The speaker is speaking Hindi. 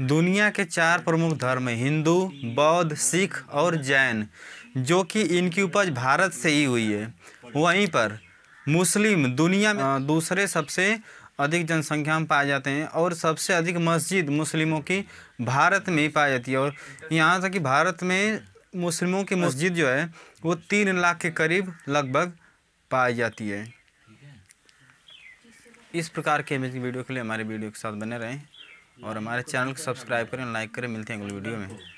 दुनिया के चार प्रमुख धर्म हिंदू बौद्ध सिख और जैन जो कि इनकी उपज भारत से ही हुई है वहीं पर मुस्लिम दुनिया में दूसरे सबसे अधिक जनसंख्या में पाए जाते हैं और सबसे अधिक मस्जिद मुस्लिमों की भारत में ही पाई जाती है और यहाँ तक कि भारत में मुस्लिमों की मस्जिद जो है वो तीन लाख के करीब लगभग पाई जाती है इस प्रकार के इमेज की वीडियो के लिए हमारे वीडियो के साथ बने रहें और हमारे चैनल को सब्सक्राइब करें लाइक करें मिलते हैं अगले वीडियो में